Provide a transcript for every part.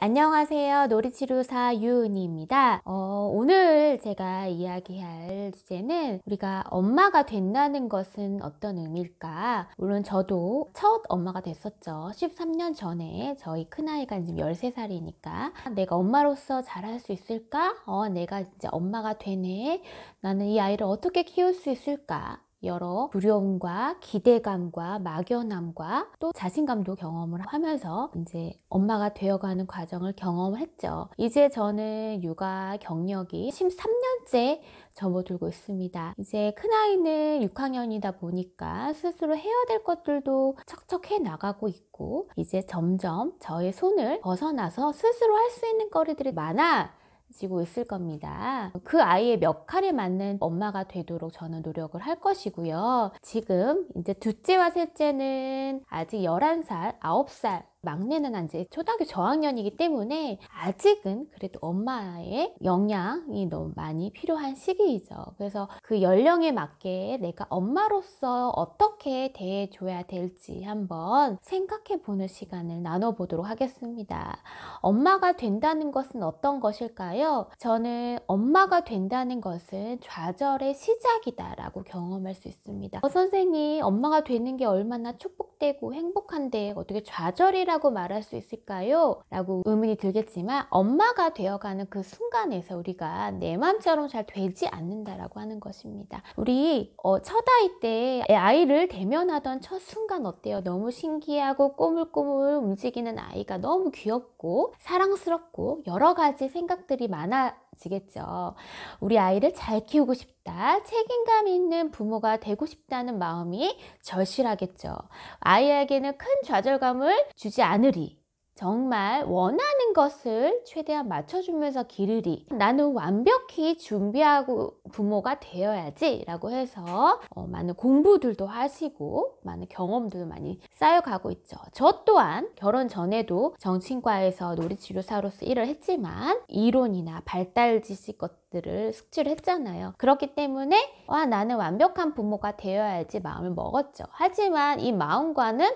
안녕하세요. 놀이치료사 유은이입니다. 어, 오늘 제가 이야기할 주제는 우리가 엄마가 된다는 것은 어떤 의미일까? 물론 저도 첫 엄마가 됐었죠. 13년 전에 저희 큰아이가 지금 13살이니까 내가 엄마로서 잘할 수 있을까? 어, 내가 이제 엄마가 되네. 나는 이 아이를 어떻게 키울 수 있을까? 여러 두려움과 기대감과 막연함과 또 자신감도 경험을 하면서 이제 엄마가 되어가는 과정을 경험했죠. 이제 저는 육아 경력이 13년째 접어들고 있습니다. 이제 큰아이는 6학년이다 보니까 스스로 해야 될 것들도 척척해 나가고 있고 이제 점점 저의 손을 벗어나서 스스로 할 수 있는 거리들이 많아 지고 있을 겁니다. 그 아이의 역할에 맞는 엄마가 되도록 저는 노력을 할 것이고요. 지금 이제 둘째와 셋째는 아직 11살, 9살 막내는 이제 초등학교 저학년이기 때문에 아직은 그래도 엄마의 영향이 너무 많이 필요한 시기이죠. 그래서 그 연령에 맞게 내가 엄마로서 어떻게 대해줘야 될지 한번 생각해 보는 시간을 나눠보도록 하겠습니다. 엄마가 된다는 것은 어떤 것일까요? 저는 엄마가 된다는 것은 좌절의 시작이다라고 경험할 수 있습니다. 어, 선생님, 엄마가 되는 게 얼마나 축복되고 행복한데 어떻게 좌절이라고 있고 말할 수 있을까요? 라고 의문이 들겠지만 엄마가 되어가는 그 순간에서 우리가 내 마음처럼 잘 되지 않는다라고 하는 것입니다. 우리 어, 첫아이 때 아이를 대면하던 첫 순간 어때요? 너무 신기하고 꼬물꼬물 움직이는 아이가 너무 귀엽고 사랑스럽고 여러 가지 생각들이 많아 아겠죠 우리 아이를 잘 키우고 싶다, 책임감 있는 부모가 되고 싶다는 마음이 절실하겠죠. 아이에게는 큰 좌절감을 주지 않으리 정말 원하는 것을 최대한 맞춰주면서 기르리 나는 완벽히 준비하고 부모가 되어야지 라고 해서 어, 많은 공부들도 하시고 많은 경험들도 많이 쌓여가고 있죠 저 또한 결혼 전에도 정신과에서 놀이치료사로서 일을 했지만 이론이나 발달 지식 것 들을 숙지를 했잖아요. 그렇기 때문에 와 나는 완벽한 부모가 되어야지 마음을 먹었죠. 하지만 이 마음과는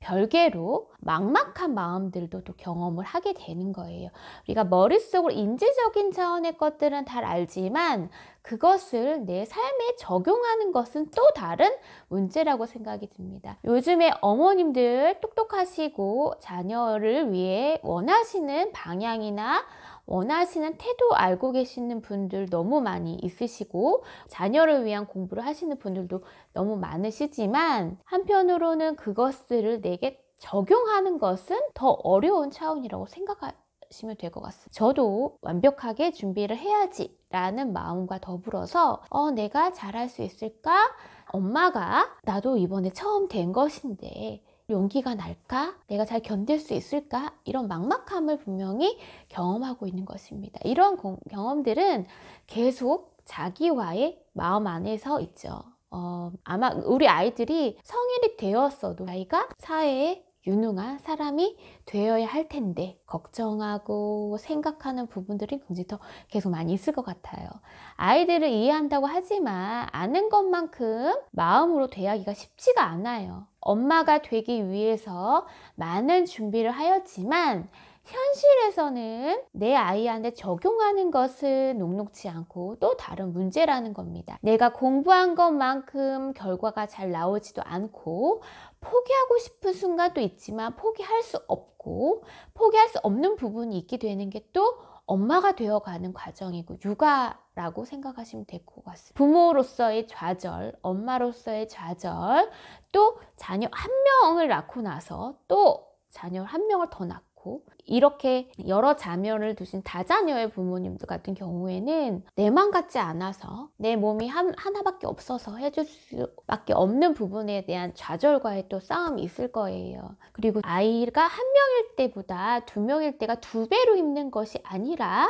별개로 막막한 마음들도 또 경험을 하게 되는 거예요. 우리가 머릿속으로 인지적인 차원의 것들은 잘 알지만 그것을 내 삶에 적용하는 것은 또 다른 문제라고 생각이 듭니다. 요즘에 어머님들 똑똑하시고 자녀를 위해 원하시는 방향이나 원하시는 태도 알고 계시는 분들 너무 많이 있으시고 자녀를 위한 공부를 하시는 분들도 너무 많으시지만 한편으로는 그것을 내게 적용하는 것은 더 어려운 차원이라고 생각하시면 될 것 같습니다. 저도 완벽하게 준비를 해야지 라는 마음과 더불어서 어, 내가 잘할 수 있을까? 엄마가 나도 이번에 처음 된 것인데 용기가 날까? 내가 잘 견딜 수 있을까? 이런 막막함을 분명히 경험하고 있는 것입니다. 이러한 경험들은 계속 자기와의 마음 안에서 있죠. 어, 아마 우리 아이들이 성인이 되었어도 아이가 사회에 유능한 사람이 되어야 할 텐데 걱정하고 생각하는 부분들이 굉장히 더 계속 많이 있을 것 같아요. 아이들을 이해한다고 하지만 아는 것만큼 마음으로 대하기가 쉽지가 않아요. 엄마가 되기 위해서 많은 준비를 하였지만 현실에서는 내 아이한테 적용하는 것은 녹록치 않고 또 다른 문제라는 겁니다. 내가 공부한 것만큼 결과가 잘 나오지도 않고 포기하고 싶은 순간도 있지만 포기할 수 없고 포기할 수 없는 부분이 있게 되는 게또 엄마가 되어가는 과정이고 육아라고 생각하시면 될 것 같습니다. 부모로서의 좌절, 엄마로서의 좌절, 또 자녀 한 명을 낳고 나서 또 자녀 한 명을 더 낳고 않고 이렇게 여러 자녀를 두신 다자녀의 부모님들 같은 경우에는 내 맘 같지 않아서 내 몸이 한, 하나밖에 없어서 해줄 수밖에 없는 부분에 대한 좌절과의 또 싸움이 있을 거예요. 그리고 아이가 한 명일 때보다 두 명일 때가 두 배로 힘든 것이 아니라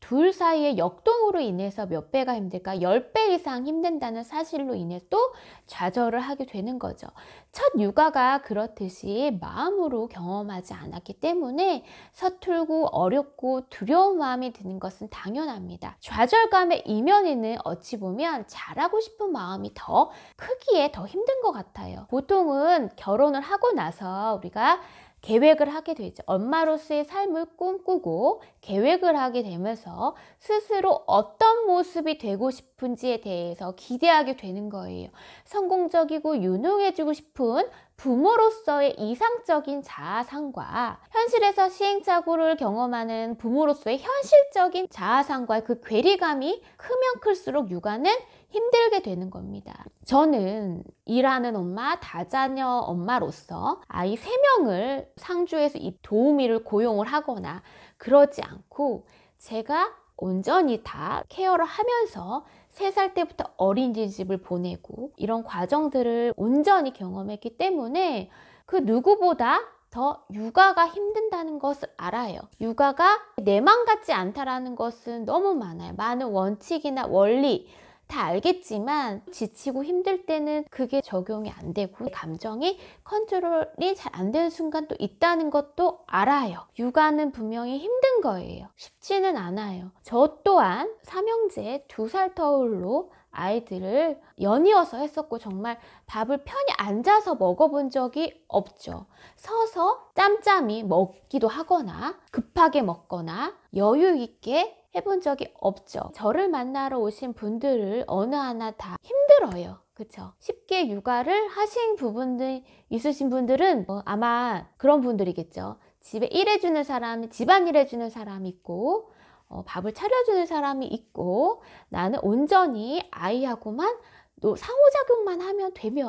둘 사이의 역동으로 인해서 몇 배가 힘들까? 1 0배 이상 힘든다는 사실로 인해 또 좌절을 하게 되는 거죠. 첫 육아가 그렇듯이 마음으로 경험하지 않았기 때문에 서툴고 어렵고 두려운 마음이 드는 것은 당연합니다. 좌절감의 이면에는 어찌 보면 잘하고 싶은 마음이 더 크기에 더 힘든 것 같아요. 보통은 결혼을 하고 나서 우리가 계획을 하게 되죠. 엄마로서의 삶을 꿈꾸고 계획을 하게 되면서 스스로 어떤 모습이 되고 싶은지에 대해서 기대하게 되는 거예요. 성공적이고 유능해지고 싶은 부모로서의 이상적인 자아상과 현실에서 시행착오를 경험하는 부모로서의 현실적인 자아상과의 그 괴리감이 크면 클수록 육아는 힘들게 되는 겁니다. 저는 일하는 엄마, 다자녀 엄마로서 아이 세명을 상주에서 이 도우미를 고용을 하거나 그러지 않고 제가 온전히 다 케어를 하면서 세 살 때부터 어린이집을 보내고 이런 과정들을 온전히 경험했기 때문에 그 누구보다 더 육아가 힘든다는 것을 알아요. 육아가 내맘 같지 않다라는 것은 너무 많아요. 많은 원칙이나 원리, 다 알겠지만 지치고 힘들 때는 그게 적용이 안 되고 감정이 컨트롤이 잘 안 되는 순간도 있다는 것도 알아요. 육아는 분명히 힘든 거예요. 쉽지는 않아요. 저 또한 삼형제 두 살 터울로 아이들을 연이어서 했었고 정말 밥을 편히 앉아서 먹어본 적이 없죠. 서서 짬짬이 먹기도 하거나 급하게 먹거나 여유 있게 해본 적이 없죠. 저를 만나러 오신 분들을 어느 하나 다 힘들어요. 그쵸? 쉽게 육아를 하신 부분들 있으신 분들은 뭐 아마 그런 분들이겠죠. 집에 일해주는 사람, 집안일 해주는 사람 있고 어, 밥을 차려주는 사람이 있고 나는 온전히 아이하고만 또 상호작용만 하면 되면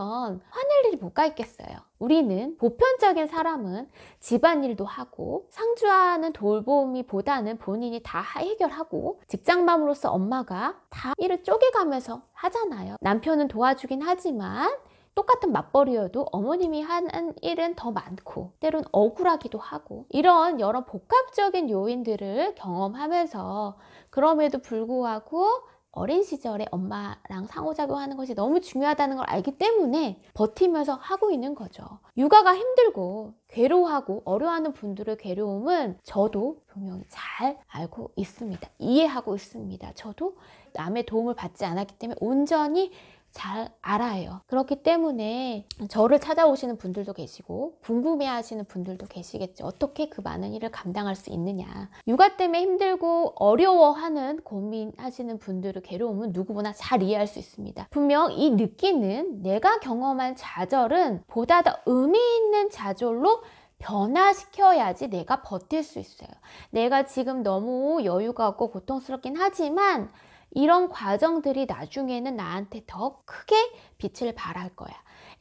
화낼 일이 뭐가 있겠어요. 우리는 보편적인 사람은 집안일도 하고 상주하는 돌봄이 보다는 본인이 다 해결하고 직장맘으로서 엄마가 다 일을 쪼개가면서 하잖아요. 남편은 도와주긴 하지만 똑같은 맞벌이여도 어머님이 하는 일은 더 많고 때론 억울하기도 하고 이런 여러 복합적인 요인들을 경험하면서 그럼에도 불구하고 어린 시절에 엄마랑 상호작용하는 것이 너무 중요하다는 걸 알기 때문에 버티면서 하고 있는 거죠. 육아가 힘들고 괴로워하고 어려워하는 분들의 괴로움은 저도 분명히 잘 알고 있습니다. 이해하고 있습니다. 저도 남의 도움을 받지 않았기 때문에 온전히 잘 알아요. 그렇기 때문에 저를 찾아오시는 분들도 계시고 궁금해하시는 분들도 계시겠죠. 어떻게 그 많은 일을 감당할 수 있느냐. 육아 때문에 힘들고 어려워하는 고민하시는 분들의 괴로움은 누구보다 잘 이해할 수 있습니다. 분명 이 느끼는 내가 경험한 좌절은 보다 더 의미 있는 좌절로 변화시켜야지 내가 버틸 수 있어요. 내가 지금 너무 여유가 없고 고통스럽긴 하지만 이런 과정들이 나중에는 나한테 더 크게 빛을 발할 거야.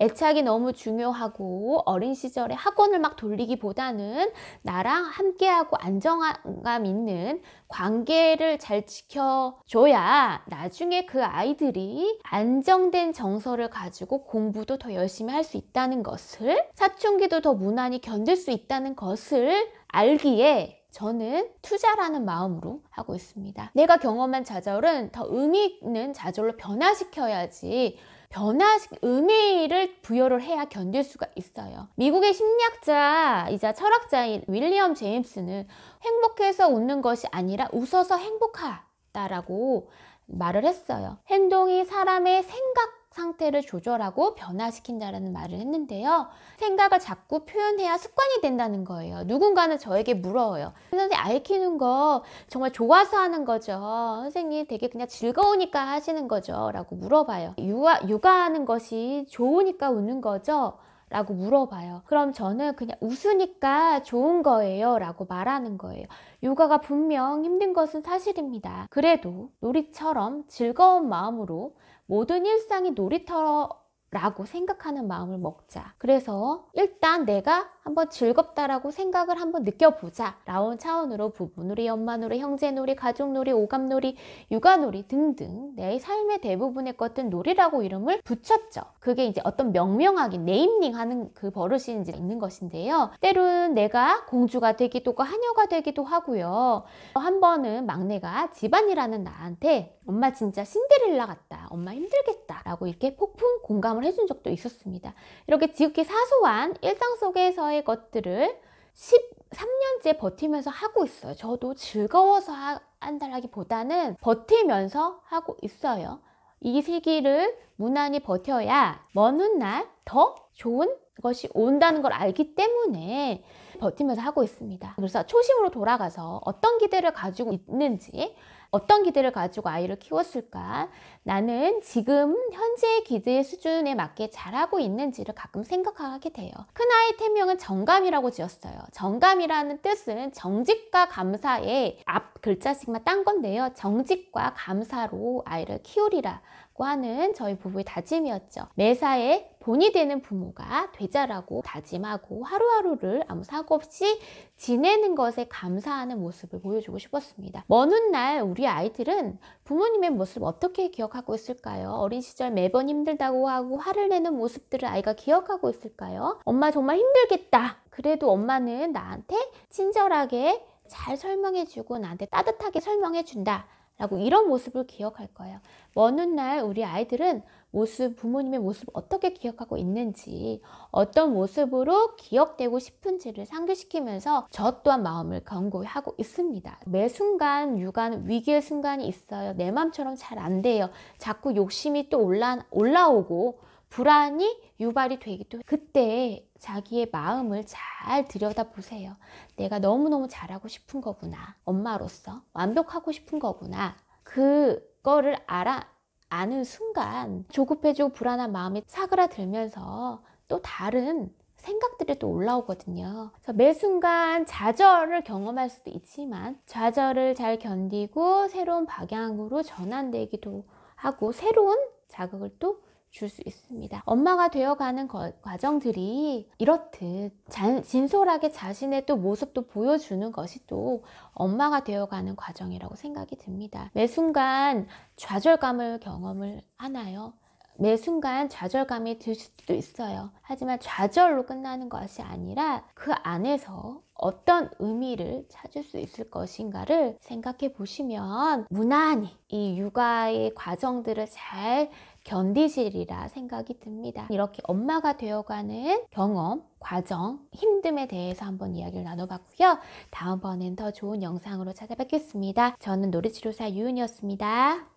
애착이 너무 중요하고 어린 시절에 학원을 막 돌리기보다는 나랑 함께하고 안정감 있는 관계를 잘 지켜줘야 나중에 그 아이들이 안정된 정서를 가지고 공부도 더 열심히 할 수 있다는 것을 사춘기도 더 무난히 견딜 수 있다는 것을 알기에 저는 투자라는 마음으로 하고 있습니다. 내가 경험한 좌절은 더 의미 있는 좌절로 변화시켜야지 변화 의미를 부여를 해야 견딜 수가 있어요. 미국의 심리학자이자 철학자인 윌리엄 제임스는 행복해서 웃는 것이 아니라 웃어서 행복하다라고 말을 했어요. 행동이 사람의 생각 상태를 조절하고 변화시킨다라는 말을 했는데요. 생각을 자꾸 표현해야 습관이 된다는 거예요. 누군가는 저에게 물어요. 선생님, 아이 키는거 정말 좋아서 하는 거죠. 선생님 되게 그냥 즐거우니까 하시는 거죠. 라고 물어봐요. 육아, 육아하는 것이 좋으니까 우는 거죠. 라고 물어봐요. 그럼 저는 그냥 웃으니까 좋은 거예요. 라고 말하는 거예요. 육아가 분명 힘든 것은 사실입니다. 그래도 놀이처럼 즐거운 마음으로 모든 일상이 놀이터 라고 생각하는 마음을 먹자. 그래서 일단 내가 한번 즐겁다라고 생각을 한번 느껴보자. 라온 차원으로 부부놀이, 엄마놀이, 형제놀이, 가족놀이, 오감놀이, 육아놀이 등등 내 삶의 대부분의 것들 놀이라고 이름을 붙였죠. 그게 이제 어떤 명명하게네임닝하는그 버릇이 이제 있는 것인데요. 때로는 내가 공주가 되기도 하고 하녀가 되기도 하고요. 한 번은 막내가 집안이라는 나한테 엄마 진짜 신데렐라 같다. 엄마 힘들겠다. 라고 이렇게 폭풍 공감 경험을 해준 적도 있었습니다. 이렇게 지극히 사소한 일상 속에서의 것들을 13년째 버티면서 하고 있어요. 저도 즐거워서 한다라기보다는 버티면서 하고 있어요. 이 세기를 무난히 버텨야 먼 훗날 더 좋은 것이 온다는 걸 알기 때문에 버티면서 하고 있습니다. 그래서 초심으로 돌아가서 어떤 기대를 가지고 있는지, 어떤 기대를 가지고 아이를 키웠을까, 나는 지금 현재의 기대 수준에 맞게 잘하고 있는지를 가끔 생각하게 돼요. 큰아이 태명은 정감이라고 지었어요. 정감이라는 뜻은 정직과 감사의 앞 글자씩만 딴 건데요. 정직과 감사로 아이를 키우리라 하는 저희 부부의 다짐이었죠. 매사에 본이 되는 부모가 되자라고 다짐하고 하루하루를 아무 사고 없이 지내는 것에 감사하는 모습을 보여주고 싶었습니다. 먼 훗날 우리 아이들은 부모님의 모습 어떻게 기억하고 있을까요? 어린 시절 매번 힘들다고 하고 화를 내는 모습들을 아이가 기억하고 있을까요? 엄마 정말 힘들겠다. 그래도 엄마는 나한테 친절하게 잘 설명해주고 나한테 따뜻하게 설명해준다. 라고 이런 모습을 기억할 거예요. 먼 훗날 우리 아이들은 모습, 부모님의 모습 어떻게 기억하고 있는지, 어떤 모습으로 기억되고 싶은지를 상기시키면서 저 또한 마음을 경고하고 있습니다. 매 순간 육아 위기의 순간이 있어요. 내 맘처럼 잘 안 돼요. 자꾸 욕심이 또 올라, 올라오고, 불안이 유발이 되기도 해요. 그때 자기의 마음을 잘 들여다보세요. 내가 너무너무 잘하고 싶은 거구나. 엄마로서 완벽하고 싶은 거구나. 그거를 알아 아는 순간 조급해지고 불안한 마음이 사그라들면서 또 다른 생각들이 또 올라오거든요. 그래서 매 순간 좌절을 경험할 수도 있지만 좌절을 잘 견디고 새로운 방향으로 전환되기도 하고 새로운 자극을 또 줄수 있습니다. 엄마가 되어가는 거, 과정들이 이렇듯 잔, 진솔하게 자신의 또 모습도 보여주는 것이 또 엄마가 되어가는 과정이라고 생각이 듭니다. 매 순간 좌절감을 경험을 하나요? 매 순간 좌절감이 들 수도 있어요. 하지만 좌절로 끝나는 것이 아니라 그 안에서 어떤 의미를 찾을 수 있을 것인가를 생각해 보시면 무난히 이 육아의 과정들을 잘 견디시리라 생각이 듭니다. 이렇게 엄마가 되어가는 경험, 과정, 힘듦에 대해서 한번 이야기를 나눠봤고요. 다음번엔 더 좋은 영상으로 찾아뵙겠습니다. 저는 놀이치료사 유은이었습니다.